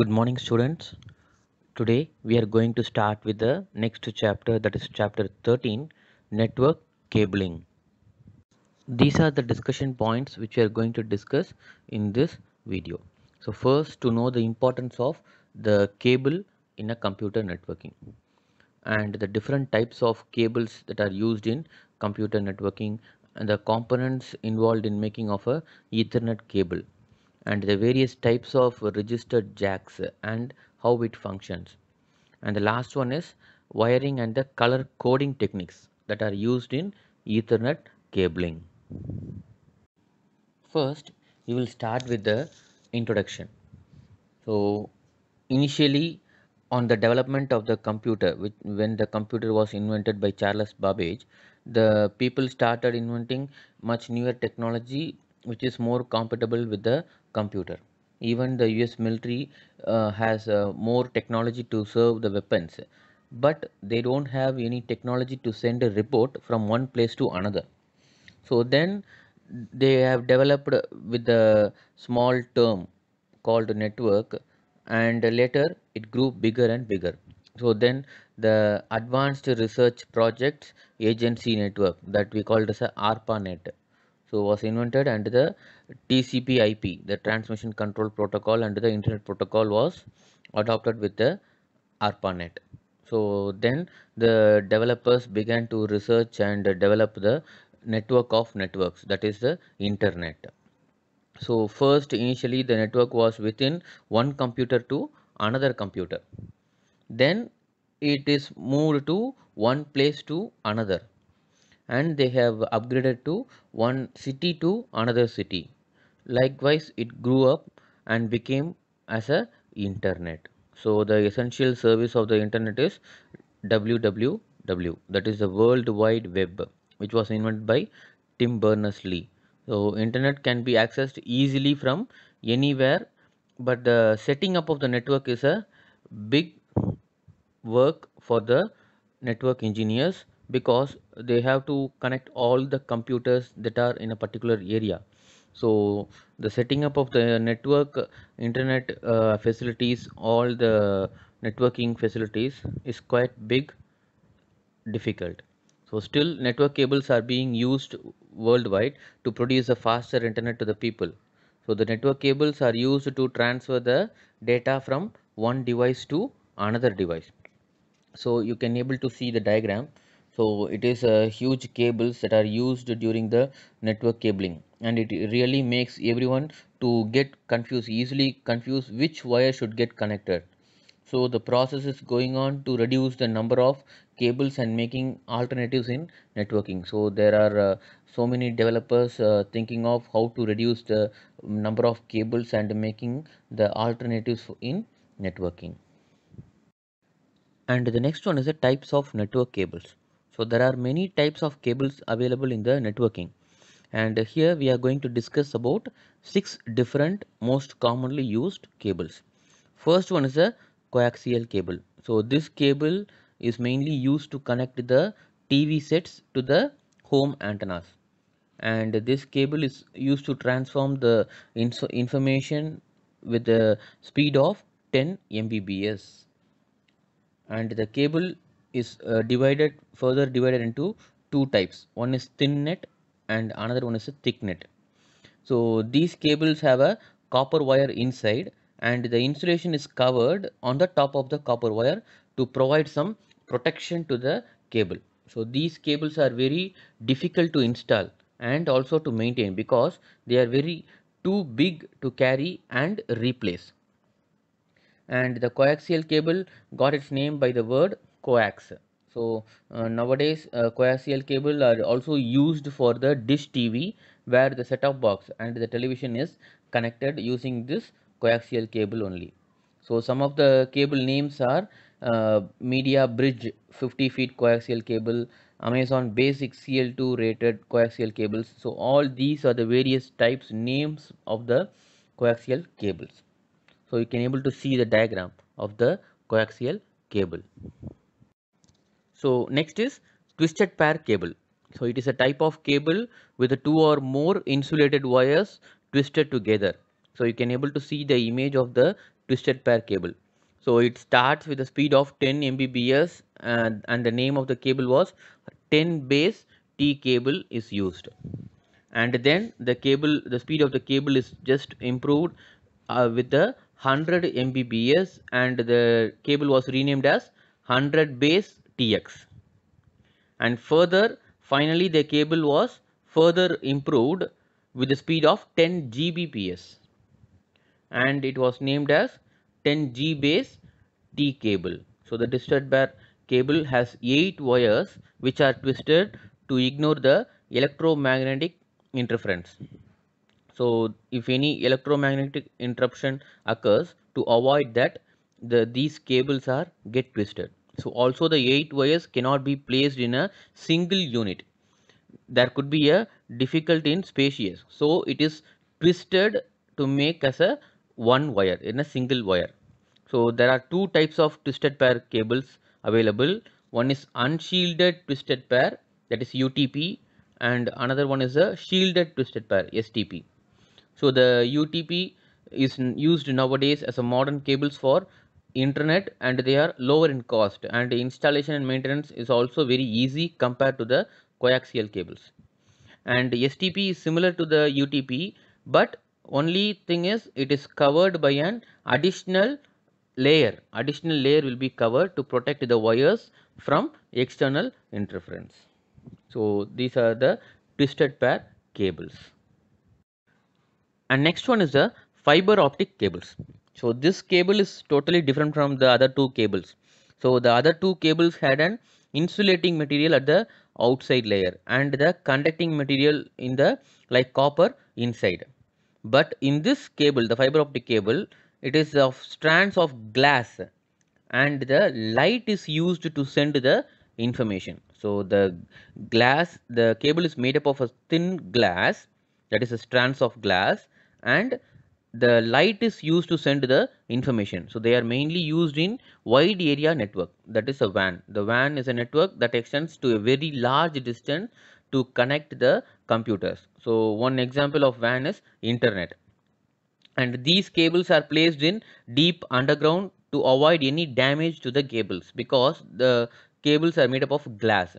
good morning students today we are going to start with the next chapter that is chapter 13 network cabling these are the discussion points which we are going to discuss in this video so first to know the importance of the cable in a computer networking and the different types of cables that are used in computer networking and the components involved in making of a ethernet cable and the various types of registered jacks and how it functions and the last one is wiring and the color coding techniques that are used in ethernet cabling first you will start with the introduction so initially on the development of the computer which, when the computer was invented by charles babbage the people started inventing much newer technology which is more compatible with the computer. Even the US military uh, has uh, more technology to serve the weapons, but they don't have any technology to send a report from one place to another. So then they have developed with a small term called network and later it grew bigger and bigger. So then the advanced research projects agency network that we called as a ARPANET. So was invented and the TCP IP, the transmission control protocol under the internet protocol was adopted with the ARPANET. So then the developers began to research and develop the network of networks that is the internet. So first initially the network was within one computer to another computer. Then it is moved to one place to another and they have upgraded to one city to another city Likewise, it grew up and became as a internet. So the essential service of the internet is www that is the world wide web which was invented by Tim Berners-Lee. So internet can be accessed easily from anywhere but the setting up of the network is a big work for the network engineers because they have to connect all the computers that are in a particular area so the setting up of the network internet uh, facilities all the networking facilities is quite big difficult so still network cables are being used worldwide to produce a faster internet to the people so the network cables are used to transfer the data from one device to another device so you can able to see the diagram so it is a uh, huge cables that are used during the network cabling and it really makes everyone to get confused easily confused which wire should get connected so the process is going on to reduce the number of cables and making alternatives in networking so there are uh, so many developers uh, thinking of how to reduce the number of cables and making the alternatives in networking and the next one is the types of network cables so there are many types of cables available in the networking and here we are going to discuss about six different most commonly used cables. First one is a coaxial cable. So this cable is mainly used to connect the TV sets to the home antennas and this cable is used to transform the information with a speed of 10 mbps and the cable is uh, divided further divided into two types one is thin net and another one is a thick net. So these cables have a copper wire inside and the insulation is covered on the top of the copper wire to provide some protection to the cable. So these cables are very difficult to install and also to maintain because they are very too big to carry and replace. And the coaxial cable got its name by the word coax so uh, nowadays uh, coaxial cable are also used for the dish tv where the set box and the television is connected using this coaxial cable only so some of the cable names are uh, media bridge 50 feet coaxial cable amazon basic cl2 rated coaxial cables so all these are the various types names of the coaxial cables so you can able to see the diagram of the coaxial cable so next is twisted pair cable. So it is a type of cable with two or more insulated wires twisted together. So you can able to see the image of the twisted pair cable. So it starts with a speed of 10 Mbps and, and the name of the cable was 10 base T cable is used. And then the cable, the speed of the cable is just improved uh, with the 100 Mbps and the cable was renamed as 100 base tx and further finally the cable was further improved with a speed of 10 gbps and it was named as 10 G base T cable. So the twisted bar cable has 8 wires which are twisted to ignore the electromagnetic interference. So if any electromagnetic interruption occurs to avoid that the, these cables are get twisted. So also the 8 wires cannot be placed in a single unit. There could be a difficulty in spacious. So it is twisted to make as a one wire in a single wire. So there are two types of twisted pair cables available. One is unshielded twisted pair that is UTP and another one is a shielded twisted pair STP. So the UTP is used nowadays as a modern cables for internet and they are lower in cost and installation and maintenance is also very easy compared to the coaxial cables and STP is similar to the UTP but only thing is it is covered by an additional layer additional layer will be covered to protect the wires from external interference so these are the twisted pair cables and next one is the fiber optic cables so this cable is totally different from the other two cables so the other two cables had an insulating material at the outside layer and the conducting material in the like copper inside but in this cable the fiber optic cable it is of strands of glass and the light is used to send the information so the glass the cable is made up of a thin glass that is strands of glass and the light is used to send the information so they are mainly used in wide area network that is a WAN the WAN is a network that extends to a very large distance to connect the computers so one example of WAN is internet and these cables are placed in deep underground to avoid any damage to the cables because the cables are made up of glass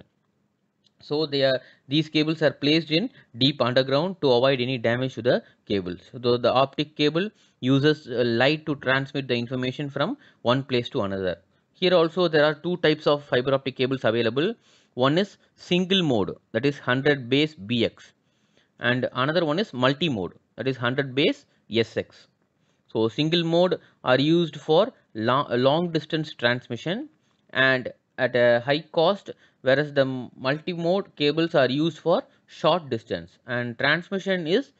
so they are these cables are placed in deep underground to avoid any damage to the cables so the optic cable uses uh, light to transmit the information from one place to another here also there are two types of fiber optic cables available one is single mode that is 100 base bx and another one is multi mode that is 100 base sx so single mode are used for long, long distance transmission and at a high cost whereas the multi-mode cables are used for short distance and transmission is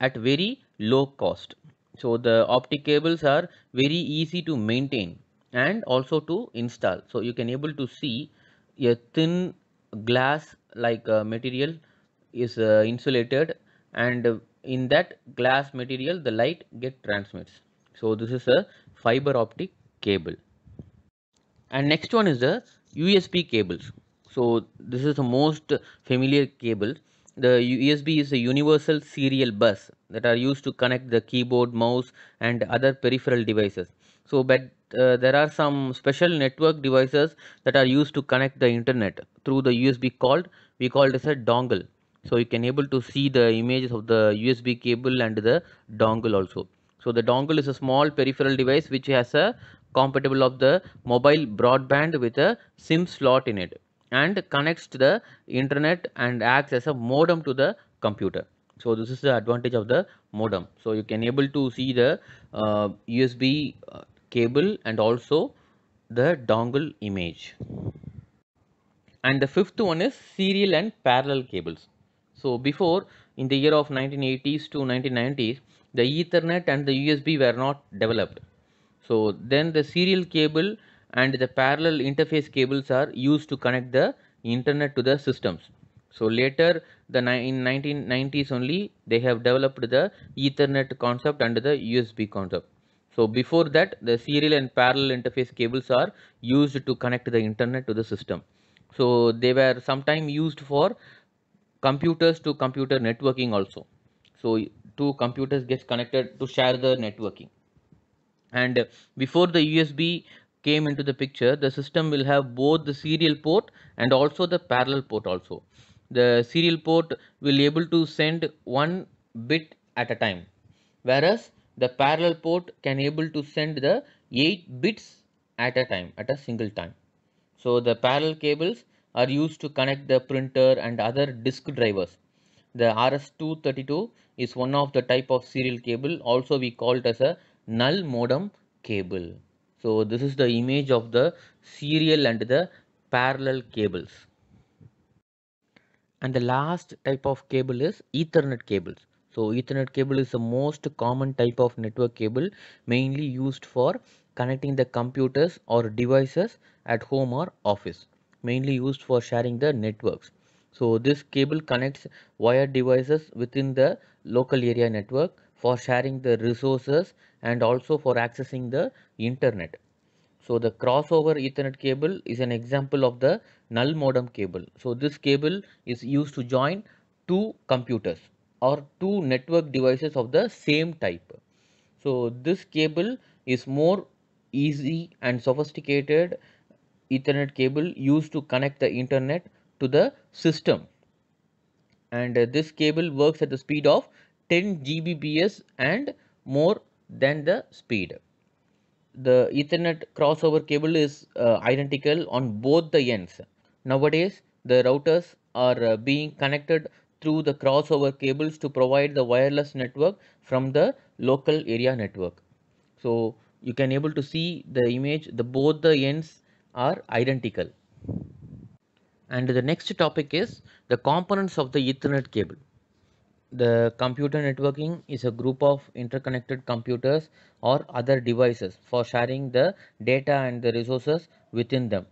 at very low cost. So the optic cables are very easy to maintain and also to install. So you can able to see a thin glass like uh, material is uh, insulated and uh, in that glass material the light get transmits. So this is a fiber optic cable and next one is the USB cables so this is the most familiar cable the USB is a universal serial bus that are used to connect the keyboard mouse and other peripheral devices so but uh, there are some special network devices that are used to connect the internet through the USB called we call this a dongle so you can able to see the images of the USB cable and the dongle also so the dongle is a small peripheral device which has a compatible of the mobile broadband with a SIM slot in it and connects to the internet and acts as a modem to the computer. So this is the advantage of the modem. So you can able to see the uh, USB uh, cable and also the dongle image. And the fifth one is serial and parallel cables. So before in the year of 1980s to 1990s, the Ethernet and the USB were not developed. So then the serial cable and the parallel interface cables are used to connect the internet to the systems. So later the in 1990s only they have developed the ethernet concept and the USB concept. So before that the serial and parallel interface cables are used to connect the internet to the system. So they were sometime used for computers to computer networking also. So two computers gets connected to share the networking and before the USB came into the picture the system will have both the serial port and also the parallel port also the serial port will able to send one bit at a time whereas the parallel port can able to send the 8 bits at a time at a single time so the parallel cables are used to connect the printer and other disk drivers the RS-232 is one of the type of serial cable also we call it as a null modem cable. So this is the image of the serial and the parallel cables. And the last type of cable is Ethernet cables. So Ethernet cable is the most common type of network cable mainly used for connecting the computers or devices at home or office mainly used for sharing the networks. So this cable connects wired devices within the local area network for sharing the resources and also for accessing the internet. So the crossover ethernet cable is an example of the null modem cable. So this cable is used to join two computers or two network devices of the same type. So this cable is more easy and sophisticated ethernet cable used to connect the internet to the system and uh, this cable works at the speed of 10 Gbps and more than the speed. The Ethernet crossover cable is uh, identical on both the ends. Nowadays, the routers are uh, being connected through the crossover cables to provide the wireless network from the local area network. So you can able to see the image, the both the ends are identical. And the next topic is the components of the Ethernet cable. The computer networking is a group of interconnected computers or other devices for sharing the data and the resources within them.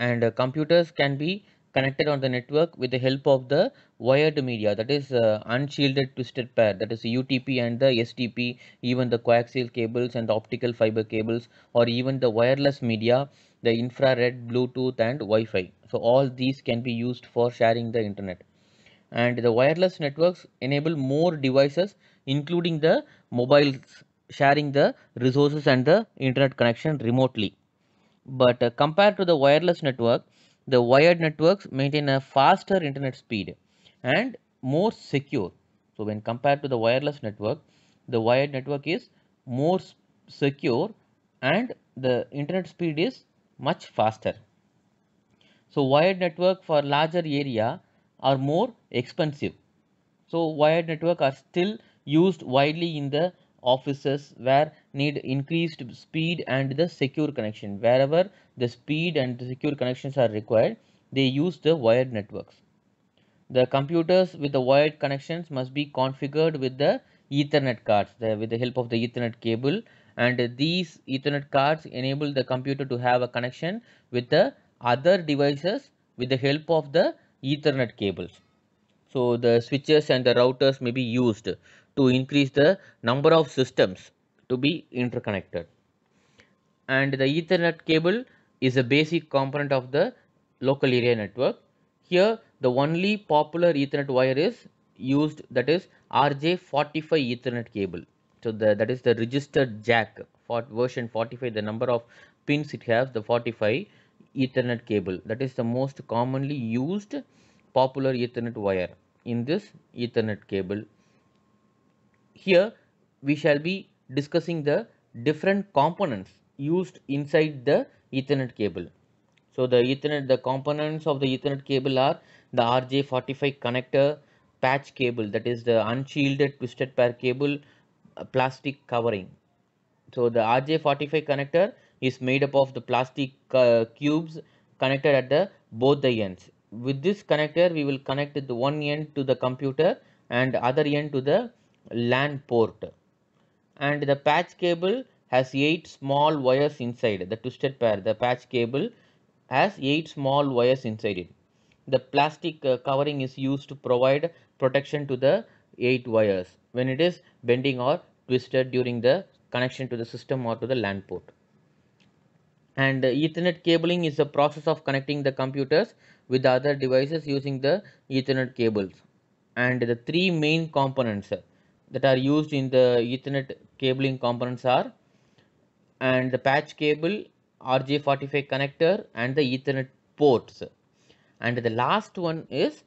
And uh, computers can be connected on the network with the help of the wired media that is uh, unshielded twisted pair that is UTP and the STP even the coaxial cables and the optical fiber cables or even the wireless media the infrared Bluetooth and Wi-Fi. So all these can be used for sharing the internet and the wireless networks enable more devices including the mobiles sharing the resources and the internet connection remotely. But uh, compared to the wireless network, the wired networks maintain a faster internet speed and more secure. So when compared to the wireless network, the wired network is more secure and the internet speed is much faster. So wired network for larger area are more expensive. So wired network are still used widely in the offices where need increased speed and the secure connection. Wherever the speed and the secure connections are required, they use the wired networks. The computers with the wired connections must be configured with the Ethernet cards the, with the help of the Ethernet cable and these Ethernet cards enable the computer to have a connection with the other devices with the help of the Ethernet cables. So the switches and the routers may be used to increase the number of systems to be interconnected. And the Ethernet cable is a basic component of the local area network. Here the only popular Ethernet wire is used that is RJ45 Ethernet cable. So the, that is the registered jack for version 45 the number of pins it has the 45 ethernet cable that is the most commonly used popular ethernet wire in this ethernet cable here we shall be discussing the different components used inside the ethernet cable so the ethernet the components of the ethernet cable are the rj45 connector patch cable that is the unshielded twisted pair cable uh, plastic covering so the rj45 connector is made up of the plastic uh, cubes connected at the both the ends. With this connector, we will connect the one end to the computer and other end to the LAN port. And the patch cable has eight small wires inside the twisted pair. The patch cable has eight small wires inside it. The plastic uh, covering is used to provide protection to the eight wires when it is bending or twisted during the connection to the system or to the LAN port and ethernet cabling is the process of connecting the computers with other devices using the ethernet cables and the three main components that are used in the ethernet cabling components are and the patch cable rj45 connector and the ethernet ports and the last one is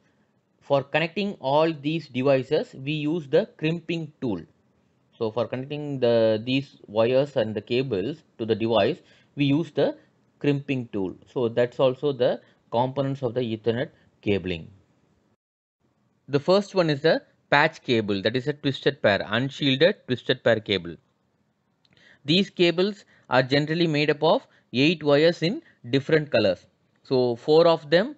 for connecting all these devices we use the crimping tool so for connecting the these wires and the cables to the device we use the crimping tool. So that's also the components of the Ethernet cabling. The first one is the patch cable that is a twisted pair, unshielded twisted pair cable. These cables are generally made up of 8 wires in different colors. So 4 of them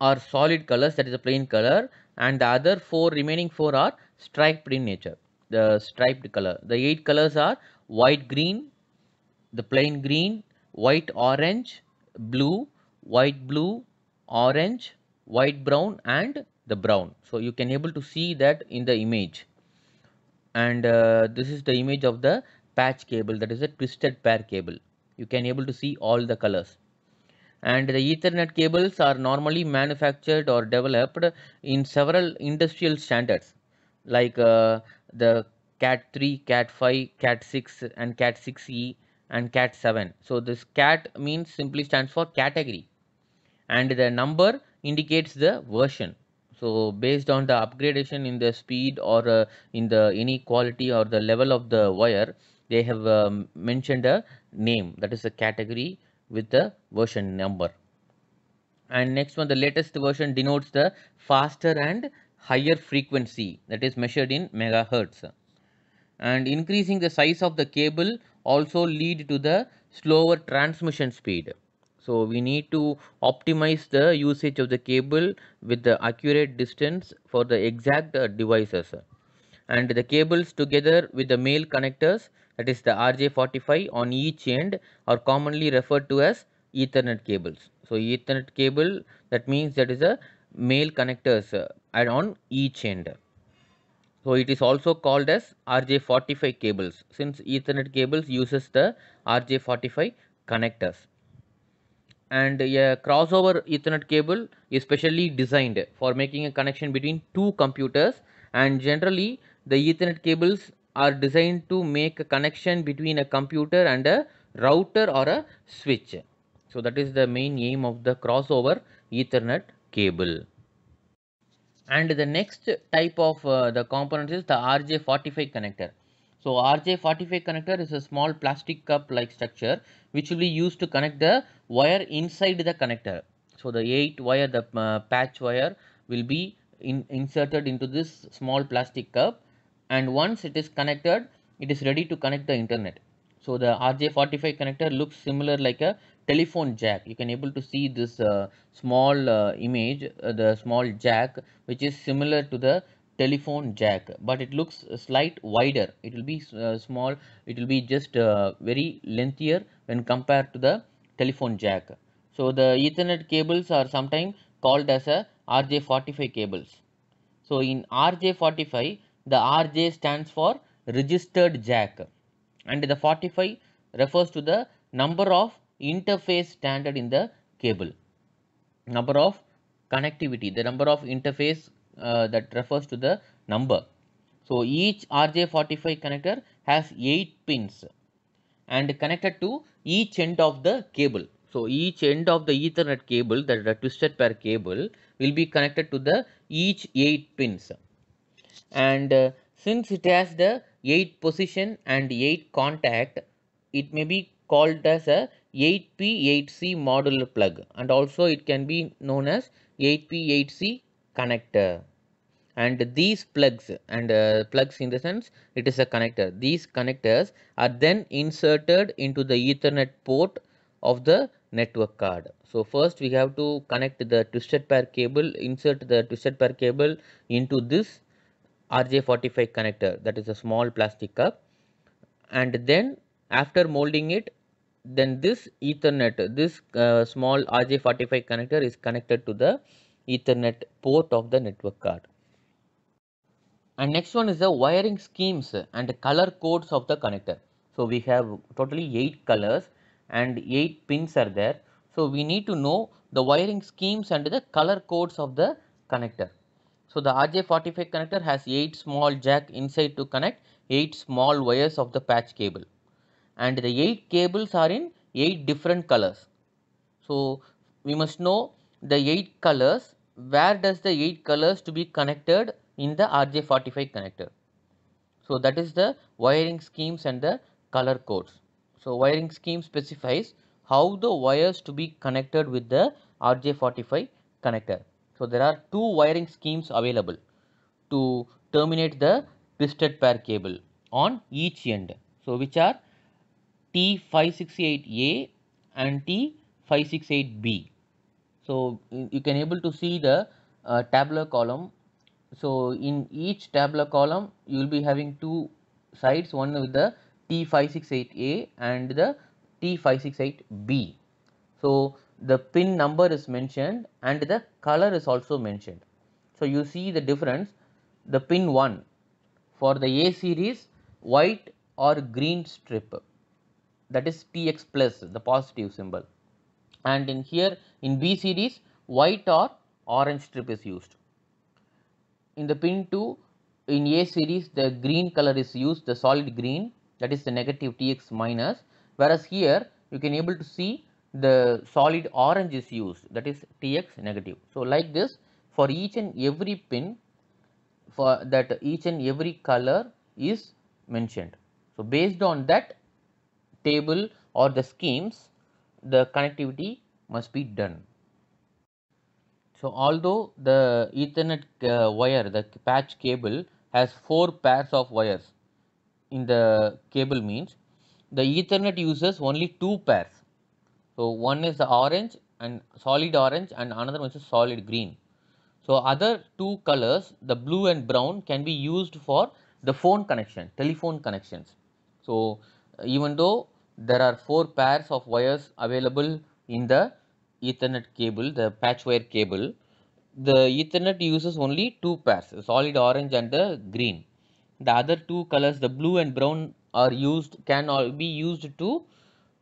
are solid colors that is a plain color and the other 4 remaining 4 are striped in nature the striped color. The 8 colors are white green, the plain green, white orange blue white blue orange white brown and the brown so you can able to see that in the image and uh, this is the image of the patch cable that is a twisted pair cable you can able to see all the colors and the ethernet cables are normally manufactured or developed in several industrial standards like uh, the cat 3 cat 5 cat 6 and cat 6e and cat 7 so this cat means simply stands for category and the number indicates the version so based on the upgradation in the speed or uh, in the inequality or the level of the wire they have um, mentioned a name that is a category with the version number and next one the latest version denotes the faster and higher frequency that is measured in megahertz and increasing the size of the cable also lead to the slower transmission speed. So we need to optimize the usage of the cable with the accurate distance for the exact uh, devices. And the cables together with the male connectors that is the RJ45 on each end are commonly referred to as Ethernet cables. So Ethernet cable that means that is a male connectors uh, on each end. So it is also called as RJ45 cables since Ethernet cables uses the RJ45 connectors. And a crossover Ethernet cable is specially designed for making a connection between two computers and generally the Ethernet cables are designed to make a connection between a computer and a router or a switch. So that is the main aim of the crossover Ethernet cable and the next type of uh, the components is the RJ45 connector. So RJ45 connector is a small plastic cup like structure which will be used to connect the wire inside the connector. So the 8 wire, the uh, patch wire will be in inserted into this small plastic cup and once it is connected, it is ready to connect the internet. So the RJ45 connector looks similar like a telephone jack you can able to see this uh, small uh, image uh, the small jack which is similar to the telephone jack but it looks slight wider it will be uh, small it will be just uh, very lengthier when compared to the telephone jack so the ethernet cables are sometimes called as a rj45 cables so in rj45 the rj stands for registered jack and the 45 refers to the number of interface standard in the cable. Number of connectivity, the number of interface uh, that refers to the number. So each RJ45 connector has 8 pins and connected to each end of the cable. So each end of the Ethernet cable, that the twisted pair cable, will be connected to the each 8 pins. And uh, since it has the 8 position and 8 contact, it may be called as a 8p8c modular plug and also it can be known as 8p8c connector and these plugs and uh, plugs in the sense it is a connector these connectors are then inserted into the ethernet port of the network card so first we have to connect the twisted pair cable insert the twisted pair cable into this rj45 connector that is a small plastic cup and then after molding it then this ethernet this uh, small rj45 connector is connected to the ethernet port of the network card and next one is the wiring schemes and the color codes of the connector so we have totally eight colors and eight pins are there so we need to know the wiring schemes and the color codes of the connector so the rj45 connector has eight small jack inside to connect eight small wires of the patch cable and the 8 cables are in 8 different colors. So we must know the 8 colors where does the 8 colors to be connected in the RJ45 connector. So that is the wiring schemes and the color codes. So wiring scheme specifies how the wires to be connected with the RJ45 connector. So there are two wiring schemes available to terminate the twisted pair cable on each end. So which are T568A and T568B. So you can able to see the uh, tabular column. So in each tabular column you will be having two sides one with the T568A and the T568B. So the pin number is mentioned and the color is also mentioned. So you see the difference the pin 1 for the A series white or green strip that is px plus the positive symbol and in here in B series white or orange strip is used. In the pin 2 in A series the green color is used the solid green that is the negative Tx minus whereas here you can able to see the solid orange is used that is Tx negative. So, like this for each and every pin for that each and every color is mentioned. So, based on that table or the schemes, the connectivity must be done. So, although the Ethernet uh, wire, the patch cable has four pairs of wires in the cable means, the Ethernet uses only two pairs. So, one is the orange and solid orange and another one is solid green. So, other two colors, the blue and brown can be used for the phone connection, telephone connections. So, even though there are four pairs of wires available in the ethernet cable the patch wire cable the ethernet uses only two pairs solid orange and the green the other two colors the blue and brown are used can all be used to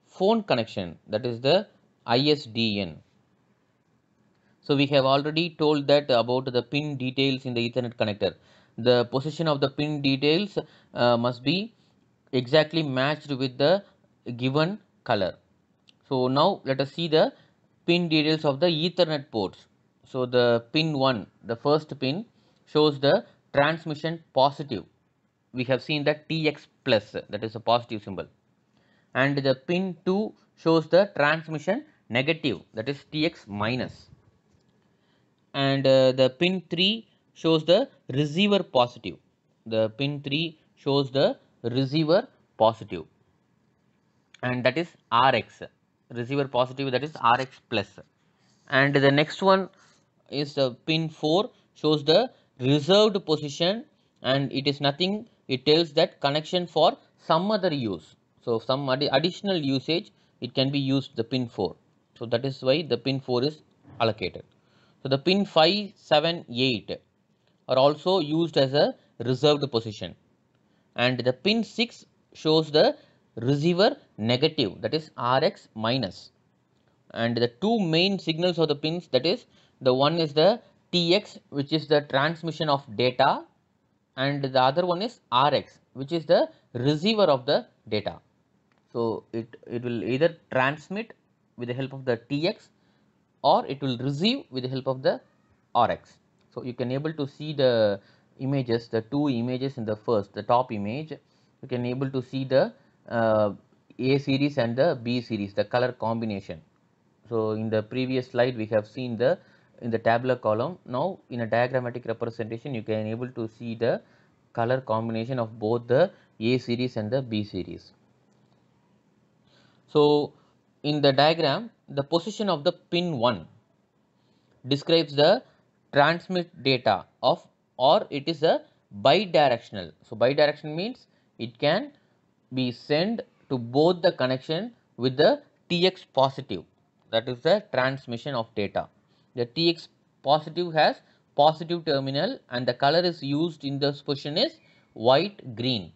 phone connection that is the ISDN so we have already told that about the pin details in the ethernet connector the position of the pin details uh, must be exactly matched with the given color. So now let us see the pin details of the ethernet ports. So the pin 1, the first pin shows the transmission positive. We have seen that TX plus that is a positive symbol and the pin 2 shows the transmission negative that is TX minus and uh, the pin 3 shows the receiver positive. The pin 3 shows the receiver positive and that is Rx receiver positive that is Rx plus and the next one is the pin 4 shows the reserved position and it is nothing it tells that connection for some other use so some additional usage it can be used the pin 4 so that is why the pin 4 is allocated so the pin 5 7 8 are also used as a reserved position and the pin 6 shows the receiver negative that is Rx minus and the two main signals of the pins that is the one is the Tx which is the transmission of data and the other one is Rx which is the receiver of the data. So it, it will either transmit with the help of the Tx or it will receive with the help of the Rx. So you can able to see the images, the two images in the first, the top image, you can able to see the uh, a series and the B series, the color combination. So, in the previous slide we have seen the in the tabular column. Now, in a diagrammatic representation you can able to see the color combination of both the A series and the B series. So, in the diagram the position of the pin 1 describes the transmit data of or it is a bidirectional. So, bidirectional means it can be sent to both the connection with the Tx positive that is the transmission of data. The Tx positive has positive terminal and the color is used in this position is white green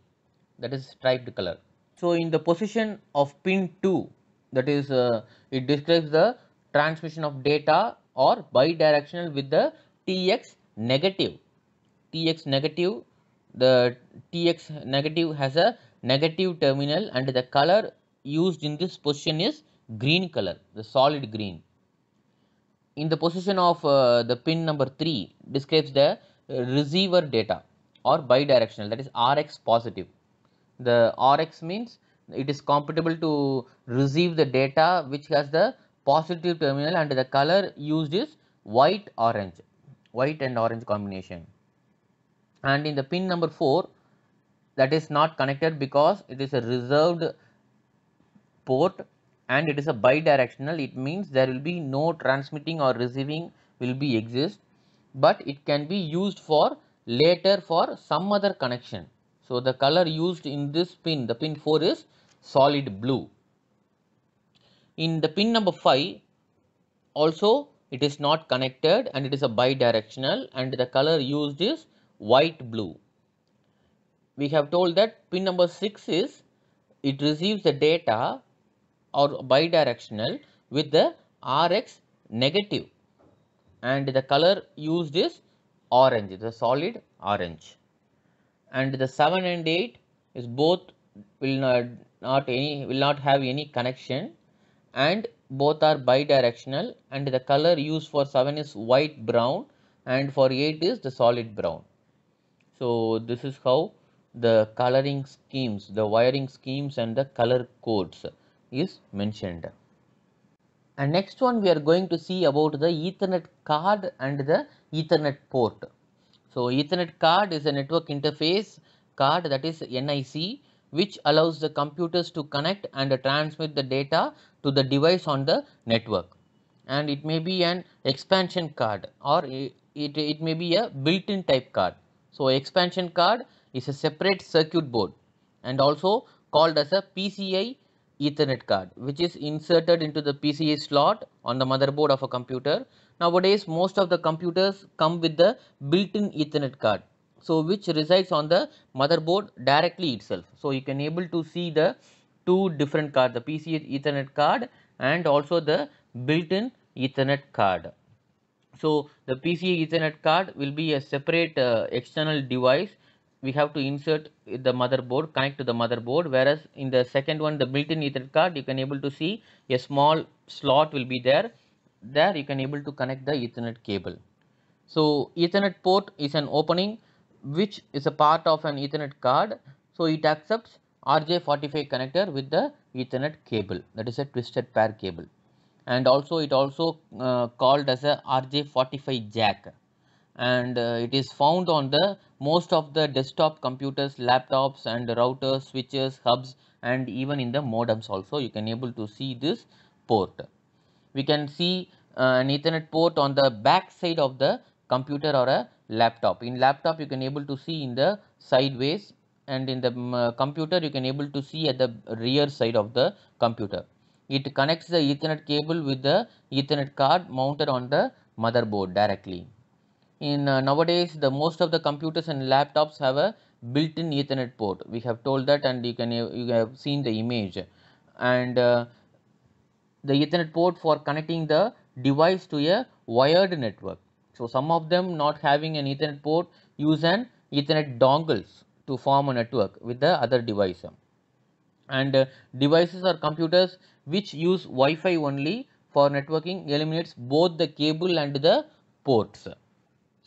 that is striped color. So in the position of pin 2 that is uh, it describes the transmission of data or bidirectional with the Tx negative. Tx negative the Tx negative has a negative terminal and the color used in this position is green color, the solid green. In the position of uh, the pin number 3 describes the receiver data or bidirectional that is Rx positive. The Rx means it is compatible to receive the data which has the positive terminal and the color used is white orange white and orange combination and in the pin number 4 that is not connected because it is a reserved port and it is a bidirectional it means there will be no transmitting or receiving will be exist but it can be used for later for some other connection so the color used in this pin the pin 4 is solid blue in the pin number 5 also it is not connected and it is a bidirectional and the color used is white blue we have told that pin number 6 is it receives the data or bidirectional with the Rx negative and the color used is orange the solid orange and the 7 and 8 is both will not, not any will not have any connection and both are bidirectional and the color used for 7 is white brown and for 8 is the solid brown so this is how the coloring schemes, the wiring schemes and the color codes is mentioned. And next one we are going to see about the Ethernet card and the Ethernet port. So Ethernet card is a network interface card that is NIC which allows the computers to connect and transmit the data to the device on the network and it may be an expansion card or it, it, it may be a built-in type card. So expansion card is a separate circuit board and also called as a PCI Ethernet card which is inserted into the PCI slot on the motherboard of a computer. Nowadays most of the computers come with the built-in Ethernet card so which resides on the motherboard directly itself. So you can able to see the two different cards: the PCI Ethernet card and also the built-in Ethernet card. So the PCI Ethernet card will be a separate uh, external device we have to insert the motherboard connect to the motherboard whereas in the second one the built-in ethernet card you can able to see a small slot will be there there you can able to connect the ethernet cable so ethernet port is an opening which is a part of an ethernet card so it accepts rj45 connector with the ethernet cable that is a twisted pair cable and also it also uh, called as a rj45 jack and uh, it is found on the most of the desktop computers, laptops and routers, switches, hubs and even in the modems also you can able to see this port. We can see uh, an ethernet port on the back side of the computer or a laptop. In laptop you can able to see in the sideways and in the um, computer you can able to see at the rear side of the computer. It connects the ethernet cable with the ethernet card mounted on the motherboard directly in uh, nowadays the most of the computers and laptops have a built-in ethernet port we have told that and you can you have seen the image and uh, the ethernet port for connecting the device to a wired network so some of them not having an ethernet port use an ethernet dongles to form a network with the other device and uh, devices or computers which use wi-fi only for networking eliminates both the cable and the ports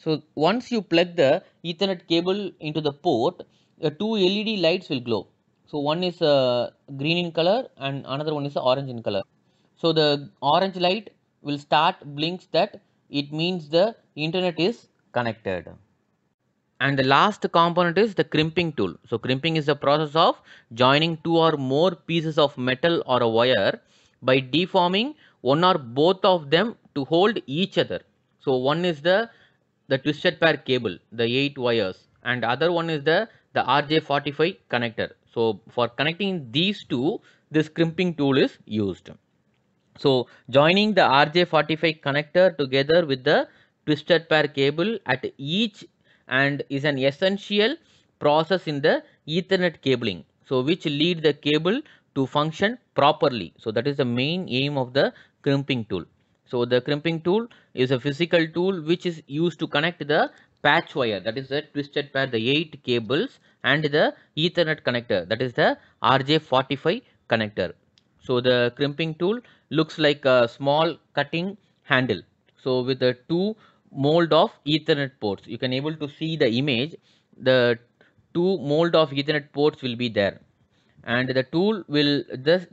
so once you plug the Ethernet cable into the port, uh, two LED lights will glow. So one is uh, green in color and another one is orange in color. So the orange light will start blinks that it means the internet is connected. And the last component is the crimping tool. So crimping is the process of joining two or more pieces of metal or a wire by deforming one or both of them to hold each other. So one is the the twisted pair cable, the 8 wires and other one is the, the RJ45 connector. So for connecting these two, this crimping tool is used. So joining the RJ45 connector together with the twisted pair cable at each and is an essential process in the Ethernet cabling. So which lead the cable to function properly. So that is the main aim of the crimping tool. So the crimping tool is a physical tool which is used to connect the patch wire that is the twisted pair the 8 cables and the ethernet connector that is the RJ45 connector. So the crimping tool looks like a small cutting handle. So with the two mold of ethernet ports you can able to see the image the two mold of ethernet ports will be there and the tool will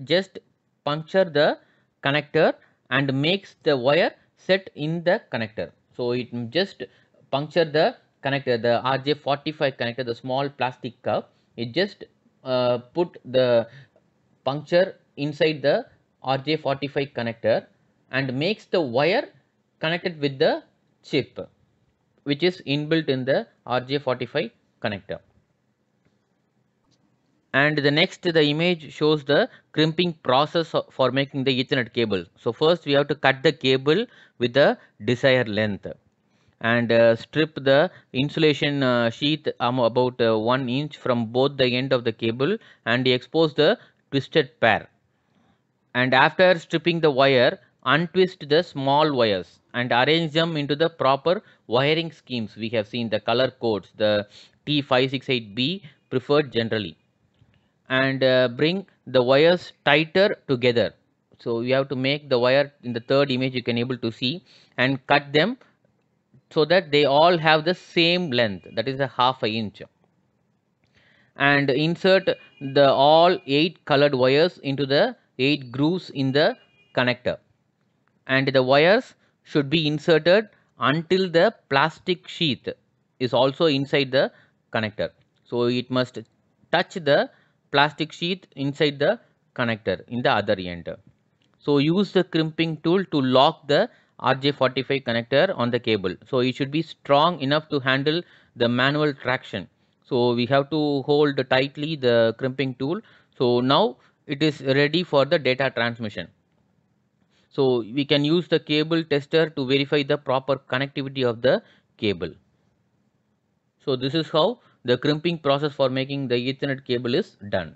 just puncture the connector and makes the wire set in the connector. So it just puncture the connector, the RJ45 connector, the small plastic cup. It just uh, put the puncture inside the RJ45 connector and makes the wire connected with the chip which is inbuilt in the RJ45 connector and the next the image shows the crimping process for making the ethernet cable so first we have to cut the cable with the desired length and uh, strip the insulation uh, sheet um, about uh, 1 inch from both the end of the cable and expose the twisted pair and after stripping the wire untwist the small wires and arrange them into the proper wiring schemes we have seen the color codes the T568B preferred generally and uh, bring the wires tighter together so you have to make the wire in the third image you can able to see and cut them so that they all have the same length that is a half a inch and insert the all eight colored wires into the eight grooves in the connector and the wires should be inserted until the plastic sheath is also inside the connector so it must touch the plastic sheath inside the connector in the other end. So use the crimping tool to lock the RJ45 connector on the cable. So it should be strong enough to handle the manual traction. So we have to hold tightly the crimping tool. So now it is ready for the data transmission. So we can use the cable tester to verify the proper connectivity of the cable. So this is how the crimping process for making the ethernet cable is done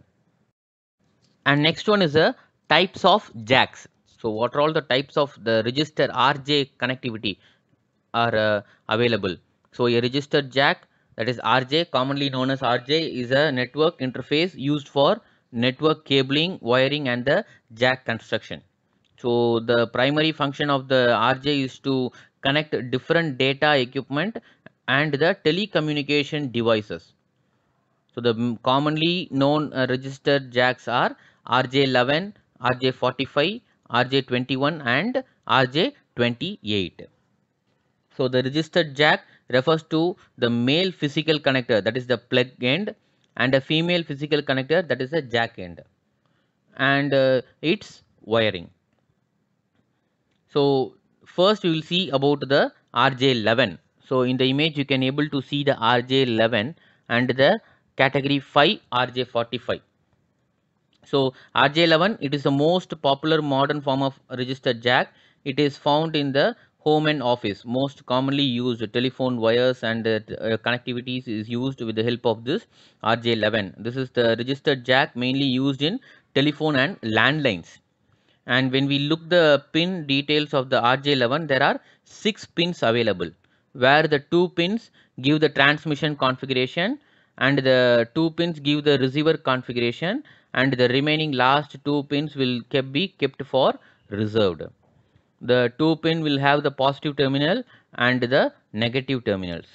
and next one is the uh, types of jacks so what are all the types of the register rj connectivity are uh, available so a register jack that is rj commonly known as rj is a network interface used for network cabling wiring and the jack construction so the primary function of the rj is to connect different data equipment and the telecommunication devices. So the commonly known uh, registered jacks are RJ11, RJ45, RJ21 and RJ28. So the registered jack refers to the male physical connector that is the plug end and a female physical connector that is the jack end and uh, its wiring. So first we will see about the RJ11. So in the image you can able to see the RJ11 and the category 5 RJ45. So RJ11 it is the most popular modern form of register jack. It is found in the home and office most commonly used telephone wires and uh, uh connectivities is used with the help of this RJ11. This is the register jack mainly used in telephone and landlines. And when we look the pin details of the RJ11 there are six pins available where the two pins give the transmission configuration and the two pins give the receiver configuration and the remaining last two pins will kept be kept for reserved. The two pin will have the positive terminal and the negative terminals.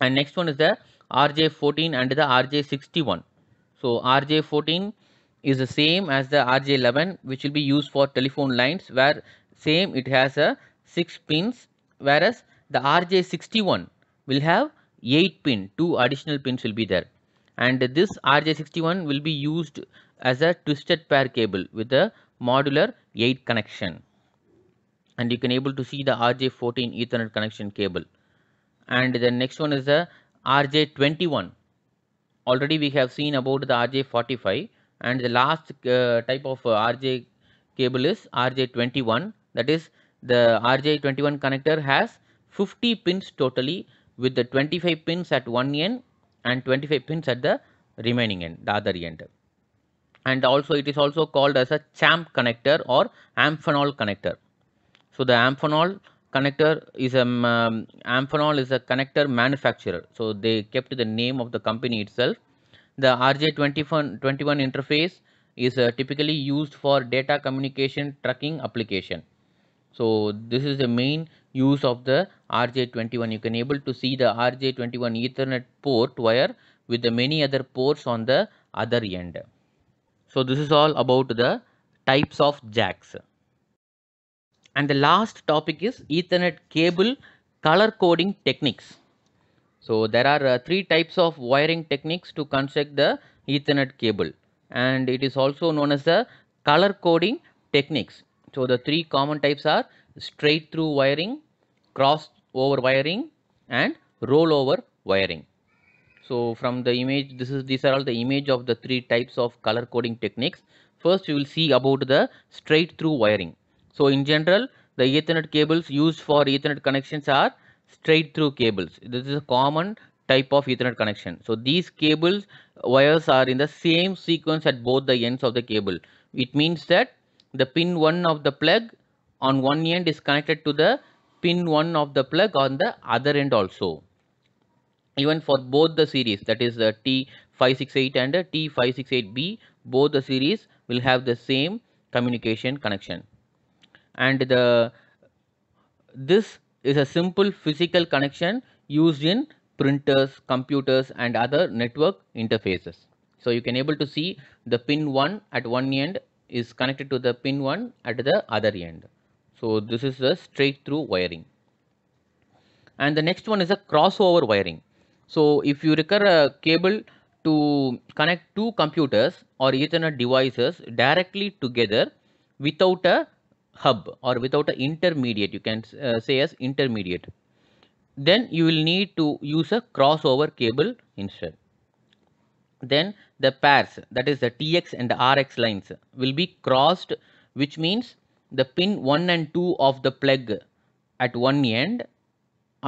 And next one is the RJ14 and the RJ61. So RJ14 is the same as the RJ11 which will be used for telephone lines where same it has a 6 pins whereas the RJ61 will have 8 pin, 2 additional pins will be there and this RJ61 will be used as a twisted pair cable with a modular 8 connection and you can able to see the RJ14 Ethernet connection cable and the next one is the RJ21 already we have seen about the RJ45 and the last uh, type of uh, RJ cable is RJ21 that is the RJ21 connector has 50 pins totally with the 25 pins at one end and 25 pins at the remaining end the other end and also it is also called as a champ connector or amphenol connector so the amphenol connector is a um, amphenol is a connector manufacturer so they kept the name of the company itself the rj21 interface is uh, typically used for data communication tracking application so this is the main use of the RJ21. You can able to see the RJ21 Ethernet port wire with the many other ports on the other end. So this is all about the types of jacks. And the last topic is Ethernet cable color coding techniques. So there are uh, three types of wiring techniques to construct the Ethernet cable and it is also known as the color coding techniques. So the three common types are straight through wiring, cross over wiring and rollover wiring. So from the image, this is these are all the image of the three types of color coding techniques. First, you will see about the straight through wiring. So in general, the Ethernet cables used for Ethernet connections are straight through cables. This is a common type of Ethernet connection. So these cables wires are in the same sequence at both the ends of the cable. It means that the pin 1 of the plug on one end is connected to the pin 1 of the plug on the other end also. Even for both the series that is the T568 and T568B both the series will have the same communication connection. And the this is a simple physical connection used in printers, computers and other network interfaces. So you can able to see the pin 1 at one end is connected to the pin 1 at the other end. So this is the straight through wiring. And the next one is a crossover wiring. So if you require a cable to connect two computers or Ethernet devices directly together without a hub or without an intermediate, you can uh, say as intermediate, then you will need to use a crossover cable instead. Then the pairs that is the TX and the RX lines will be crossed which means the pin 1 and 2 of the plug at one end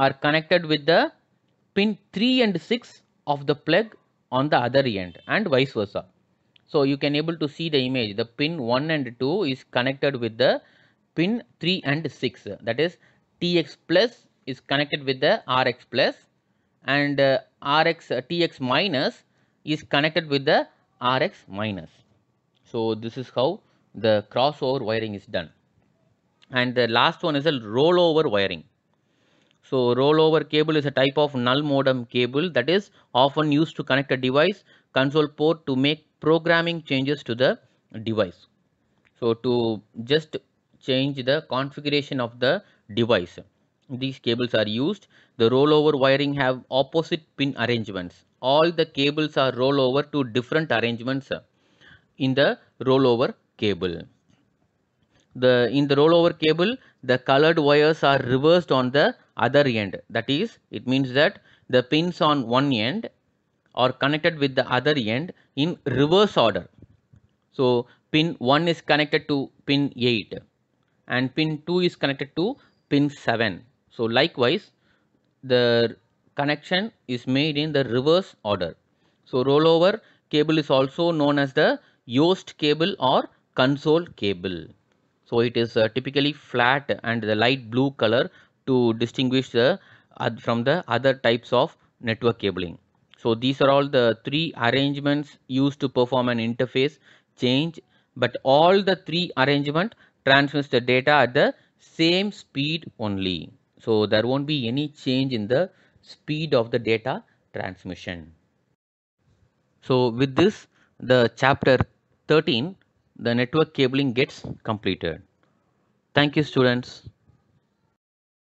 are connected with the pin 3 and 6 of the plug on the other end and vice versa. So you can able to see the image the pin 1 and 2 is connected with the pin 3 and 6 that is TX plus is connected with the RX plus and uh, RX uh, TX minus is connected with the RX minus. So this is how the crossover wiring is done and the last one is a rollover wiring so rollover cable is a type of null modem cable that is often used to connect a device console port to make programming changes to the device so to just change the configuration of the device these cables are used the rollover wiring have opposite pin arrangements all the cables are rollover to different arrangements in the rollover cable. The, in the rollover cable, the colored wires are reversed on the other end. That is, it means that the pins on one end are connected with the other end in reverse order. So, pin 1 is connected to pin 8 and pin 2 is connected to pin 7. So, likewise, the connection is made in the reverse order. So, rollover cable is also known as the Yost cable or console cable. So it is uh, typically flat and the light blue color to distinguish the uh, from the other types of network cabling. So these are all the three arrangements used to perform an interface change but all the three arrangement transmits the data at the same speed only. So there won't be any change in the speed of the data transmission. So with this the chapter 13 the network cabling gets completed. Thank you students.